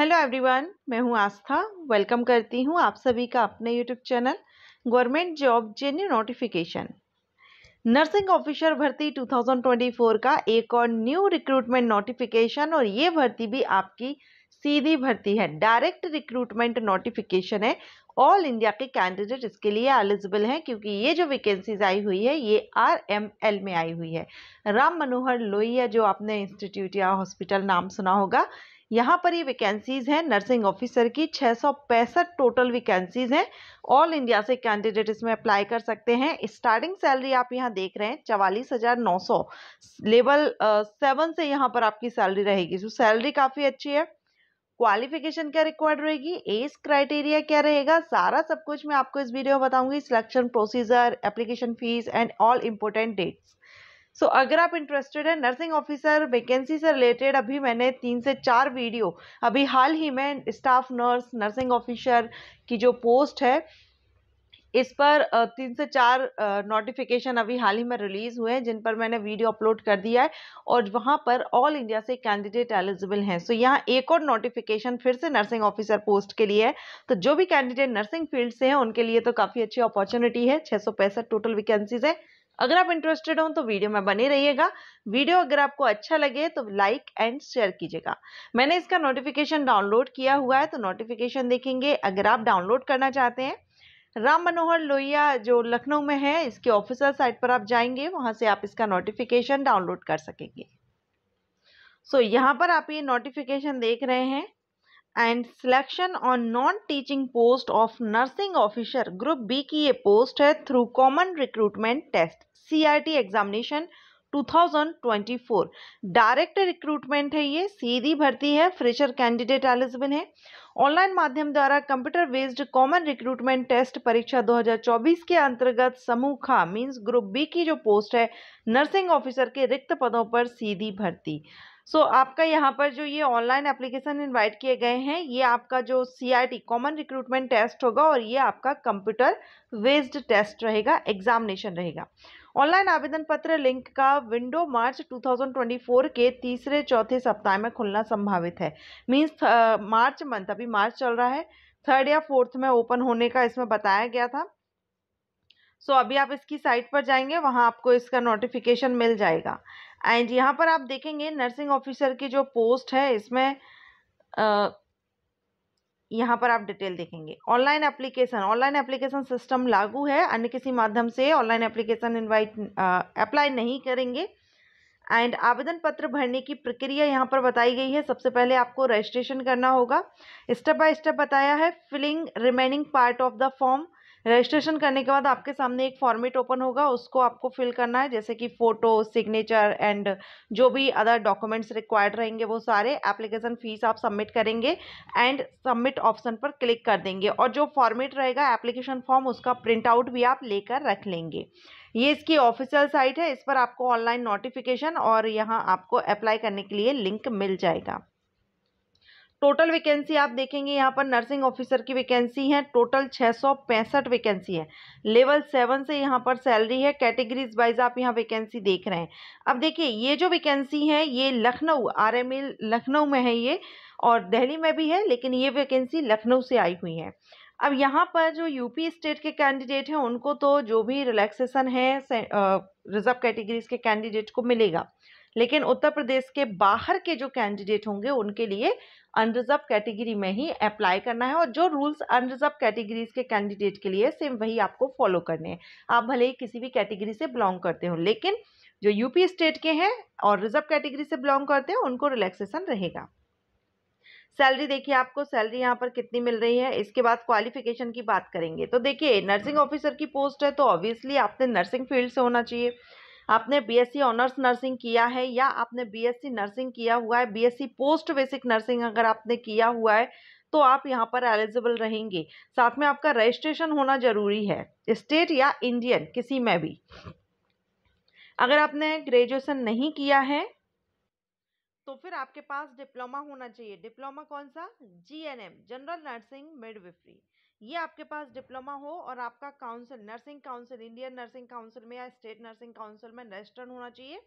hello everyone मैं हूं आस्था welcome करती हूं आप सभी का अपने YouTube channel government job genuine notification nursing officer भर्ती 2024 का एक और न्यू रिक्रूटमेंट नोटिफिकेशन और ये भर्ती भी आपकी सीधी भर्ती है डायरेक्ट रिक्रूटमेंट नोटिफिकेशन है ऑल इंडिया के कैंडिडेट इसके लिए एलिजिबल हैं क्योंकि ये जो वैकेंसीज आई हुई है ये आर एम एल में आई हुई है राम मनोहर लोहिया जो आपने इंस्टीट्यूट या हॉस्पिटल नाम सुना होगा यहाँ पर ये वैकेंसीज हैं नर्सिंग ऑफिसर की छः टोटल वैकेंसीज हैं ऑल इंडिया से कैंडिडेट इसमें अप्लाई कर सकते हैं स्टार्टिंग सैलरी आप यहाँ देख रहे हैं चवालीस हज़ार नौ सौ लेवल सेवन से यहाँ पर आपकी सैलरी रहेगी सो सैलरी काफ़ी अच्छी है क्वालिफिकेशन क्या रिक्वायर्ड रहेगी एज क्राइटेरिया क्या रहेगा सारा सब कुछ मैं आपको इस वीडियो में बताऊंगी selection procedure application fee and all important dates so so, अगर आप इंटरेस्टेड हैं नर्सिंग ऑफिसर वैकेंसी से रिलेटेड अभी मैंने तीन से चार वीडियो अभी हाल ही में स्टाफ नर्स नर्सिंग ऑफिसर की जो पोस्ट है इस पर तीन से चार नोटिफिकेशन अभी हाल ही में रिलीज़ हुए हैं जिन पर मैंने वीडियो अपलोड कर दिया है और वहाँ पर ऑल इंडिया से कैंडिडेट एलिजिबल हैं सो यहां यहाँ एक और नोटिफिकेशन फिर से नर्सिंग ऑफिसर पोस्ट के लिए है तो जो भी कैंडिडेट नर्सिंग फील्ड से हैं उनके लिए तो काफ़ी अच्छी अपॉर्चुनिटी है छः टोटल वैकेंसीज है अगर आप इंटरेस्टेड हो तो वीडियो में बने रहिएगा वीडियो अगर आपको अच्छा लगे तो लाइक एंड शेयर कीजिएगा मैंने इसका नोटिफिकेशन डाउनलोड किया हुआ है तो नोटिफिकेशन देखेंगे अगर आप डाउनलोड करना चाहते हैं राम मनोहर लोहिया जो लखनऊ में है इसके ऑफिसर साइट पर आप जाएंगे वहां से आप इसका नोटिफिकेशन डाउनलोड कर सकेंगे सो so, यहाँ पर आप ये नोटिफिकेशन देख रहे हैं and selection on non teaching post of nursing officer group B की ये पोस्ट है through common recruitment test CRT examination 2024 direct recruitment है ये सीधी भर्ती है फ्रेशर कैंडिडेट एलिजिबल है ऑनलाइन माध्यम द्वारा computer based common recruitment test परीक्षा 2024 के अंतर्गत समूह खा मीन्स ग्रुप बी की जो पोस्ट है नर्सिंग ऑफिसर के रिक्त पदों पर सीधी भर्ती सो so, आपका यहाँ पर जो ये ऑनलाइन एप्लीकेशन इनवाइट किए गए हैं ये आपका जो सीआईटी कॉमन रिक्रूटमेंट टेस्ट होगा और ये आपका कंप्यूटर बेस्ड टेस्ट रहेगा एग्जामिनेशन रहेगा ऑनलाइन आवेदन पत्र लिंक का विंडो मार्च 2024 के तीसरे चौथे सप्ताह में खुलना संभावित है मीन्स मार्च मंथ अभी मार्च चल रहा है थर्ड या फोर्थ में ओपन होने का इसमें बताया गया था सो so, अभी आप इसकी साइट पर जाएंगे वहाँ आपको इसका नोटिफिकेशन मिल जाएगा एंड यहाँ पर आप देखेंगे नर्सिंग ऑफिसर की जो पोस्ट है इसमें आ, यहाँ पर आप डिटेल देखेंगे online application online application system लागू है अन्य किसी माध्यम से ऑनलाइन एप्लीकेशन इनवाइट अप्लाई नहीं करेंगे एंड आवेदन पत्र भरने की प्रक्रिया यहाँ पर बताई गई है सबसे पहले आपको रजिस्ट्रेशन करना होगा स्टेप बाय स्टेप बताया है filling remaining part of the form registration करने के बाद आपके सामने एक फॉर्मेट ओपन होगा उसको आपको फिल करना है जैसे कि फ़ोटो सिग्नेचर एंड जो भी अदर डॉक्यूमेंट्स रिक्वायर्ड रहेंगे वो सारे एप्लीकेशन फ़ीस आप सबमिट करेंगे एंड सबमिट ऑप्शन पर क्लिक कर देंगे और जो फॉर्मेट रहेगा एप्लीकेशन फॉर्म उसका प्रिंट आउट भी आप लेकर रख लेंगे ये इसकी ऑफिशियल साइट है इस पर आपको ऑनलाइन नोटिफिकेशन और यहाँ आपको अप्लाई करने के लिए लिंक मिल जाएगा टोटल वैकेंसी आप देखेंगे यहाँ पर नर्सिंग ऑफिसर की वैकेंसी है टोटल छः सौ पैंसठ वैकेंसी है लेवल सेवन से यहाँ पर सैलरी है कैटेगरीज वाइज आप यहाँ वैकेंसी देख रहे हैं अब देखिए ये जो वैकेंसी है ये लखनऊ एल लखनऊ में है ये और दिल्ली में भी है लेकिन ये वैकेंसी लखनऊ से आई हुई है अब यहाँ पर जो यूपी स्टेट के कैंडिडेट हैं उनको तो जो भी रिलैक्सेशन है रिजर्व कैटेगरीज के कैंडिडेट को मिलेगा लेकिन उत्तर प्रदेश के बाहर के जो कैंडिडेट होंगे उनके लिए अनरिजर्व कैटेगरी में ही अप्लाई करना है और जो रूल्स अनरिजर्व कैटेगरीज के कैंडिडेट के लिए सेम वही आपको फॉलो करने हैं आप भले ही किसी भी कैटेगरी से बिलोंग करते हो लेकिन जो यूपी स्टेट के हैं और रिजर्व कैटेगरी से बिलोंग करते हैं उनको रिलैक्सेशन रहेगा सैलरी देखिए आपको सैलरी यहाँ पर कितनी मिल रही है इसके बाद क्वालिफिकेशन की बात करेंगे तो देखिए नर्सिंग ऑफिसर की पोस्ट है तो ऑब्वियसली आपने नर्सिंग फील्ड से होना चाहिए आपने बीएससी ऑनर्स नर्सिंग किया है या आपने बीएससी नर्सिंग किया हुआ है बीएससी पोस्ट बेसिक नर्सिंग अगर आपने किया हुआ है तो आप यहाँ पर एलिजिबल रहेंगे साथ में आपका रजिस्ट्रेशन होना जरूरी है स्टेट या इंडियन किसी में भी अगर आपने ग्रेजुएशन नहीं किया है तो फिर आपके पास डिप्लोमा होना चाहिए डिप्लोमा कौन सा जीएनएम जनरल नर्सिंग मिडविफरी ये आपके पास डिप्लोमा हो और आपका council nursing council Indian nursing council में या स्टेट नर्सिंग काउंसिल में रजिस्टर्ड होना चाहिए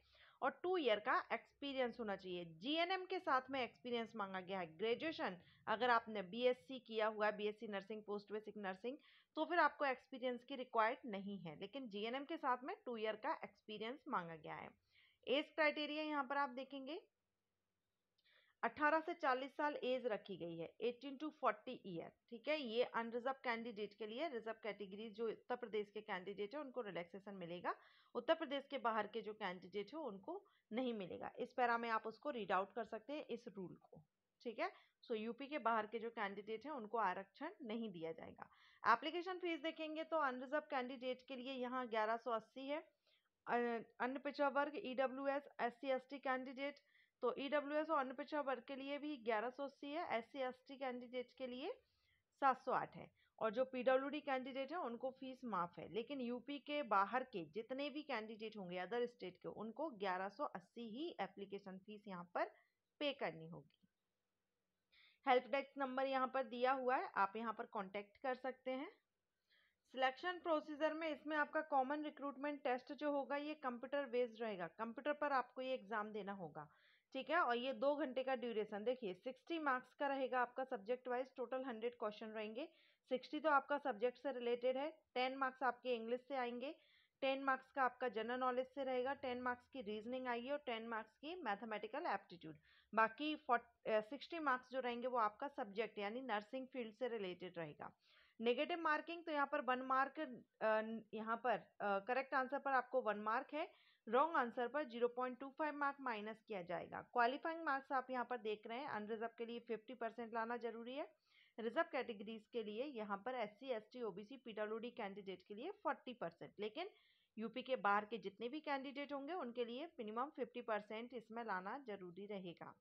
और टू ईयर का एक्सपीरियंस होना चाहिए जीएनएम के साथ में एक्सपीरियंस मांगा गया है ग्रेजुएशन अगर आपने बीएससी किया हुआ है BSc nursing post basic nursing तो फिर आपको एक्सपीरियंस की रिक्वायर्ड नहीं है लेकिन जीएनएम के साथ में टू ईयर का एक्सपीरियंस मांगा गया है एज क्राइटेरिया यहाँ पर आप देखेंगे 18 से 40 साल एज रखी गई है 18 टू 40 ईयर ठीक है ये अनरिजर्व कैंडिडेट के लिए रिजर्व कैटेगरी जो उत्तर प्रदेश के कैंडिडेट है उनको रिलैक्सेशन मिलेगा उत्तर प्रदेश के बाहर के जो कैंडिडेट है उनको नहीं मिलेगा इस पैरा में आप उसको रीड आउट कर सकते हैं इस रूल को ठीक है सो so, यूपी के बाहर के जो कैंडिडेट हैं उनको आरक्षण नहीं दिया जाएगा एप्लीकेशन फीस देखेंगे तो अनरिजर्व कैंडिडेट के लिए यहाँ ग्यारह है अन्य पिछड़ा वर्ग E W S S C S T candidate तो ई डब्ल्यू एस और अनपिछड़ा वर्ग के लिए भी ग्यारह सौ अस्सी है S C S T candidate के लिए सात सौ आठ है और जो पी डब्ल्यू डी कैंडिडेट है उनको फीस माफ़ है लेकिन यूपी के बाहर के जितने भी कैंडिडेट होंगे अदर स्टेट के उनको ग्यारह सौ अस्सी ही एप्लीकेशन फीस यहाँ पर पे करनी होगी हेल्प डेस्क नंबर यहाँ पर दिया हुआ है आप यहाँ पर कॉन्टेक्ट कर सकते हैं सिलेक्शन प्रोसीजर में इसमें आपका कॉमन रिक्रूटमेंट टेस्ट जो होगा ये कंप्यूटर बेस्ड रहेगा कंप्यूटर पर आपको ये एग्ज़ाम देना होगा ठीक है और ये दो घंटे का ड्यूरेशन देखिए सिक्सटी मार्क्स का रहेगा आपका subject wise total hundred question रहेंगे सिक्सटी तो आपका सब्जेक्ट से रिलेटेड है टेन मार्क्स आपके इंग्लिश से आएंगे टेन मार्क्स का आपका जनरल नॉलेज से रहेगा टेन मार्क्स की रीजनिंग आएगी और टेन मार्क्स की मैथमेटिकल एप्टीट्यूड बाकी सिक्सटी मार्क्स जो रहेंगे वो आपका सब्जेक्ट यानी नर्सिंग फील्ड से रिलेटेड रहेगा नेगेटिव मार्किंग तो यहाँ पर वन मार्क यहाँ पर करेक्ट आंसर पर आपको वन मार्क है रॉन्ग आंसर पर zero point two five mark minus किया जाएगा क्वालिफाइंग मार्क्स आप यहाँ पर देख रहे हैं अनरिजर्व के लिए फिफ्टी परसेंट लाना जरूरी है रिजर्व कैटेगरीज के लिए यहाँ पर S C S T O B C PW candidate के लिए फोर्टी परसेंट लेकिन यूपी के बाहर के जितने भी कैंडिडेट होंगे उनके लिए मिनिमम फिफ्टी परसेंट इसमें लाना जरूरी रहेगा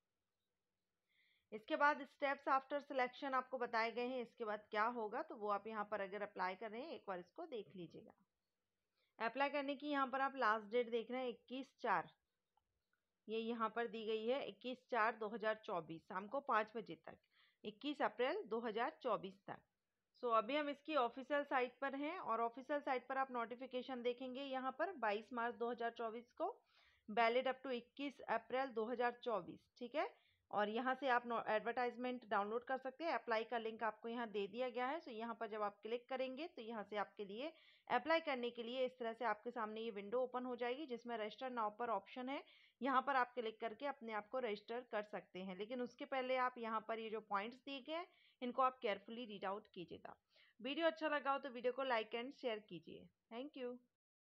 इसके बाद स्टेप्स आफ्टर सिलेक्शन आपको बताए गए हैं इसके बाद क्या होगा तो वो आप यहाँ पर अगर अप्लाई कर रहे हैं एक बार इसको देख लीजिएगा अप्लाई करने की यहाँ पर आप लास्ट डेट देख रहे हैं इक्कीस चार ये यहाँ पर दी गई है इक्कीस चार दो हज़ार चौबीस शाम को पाँच बजे तक इक्कीस अप्रैल दो हज़ार चौबीस तक सो so, अभी हम इसकी ऑफिशियल साइट पर हैं और ऑफिशियल साइट पर आप नोटिफिकेशन देखेंगे यहाँ पर 22 मार्च 2024 को वैलिड अप टू 21 अप्रैल 2024 ठीक है और यहाँ से आप एडवर्टाइजमेंट डाउनलोड कर सकते हैं अप्लाई का लिंक आपको यहाँ दे दिया गया है सो तो यहाँ पर जब आप क्लिक करेंगे तो यहाँ से आपके लिए अप्लाई करने के लिए इस तरह से आपके सामने ये विंडो ओपन हो जाएगी जिसमें रजिस्टर नाव पर ऑप्शन है यहाँ पर आप क्लिक करके अपने आप को रजिस्टर कर सकते हैं लेकिन उसके पहले आप यहाँ पर ये जो पॉइंट्स दिए गए हैं इनको आप केयरफुली रीड आउट कीजिएगा वीडियो अच्छा लगा हो तो वीडियो को लाइक एंड शेयर कीजिए थैंक यू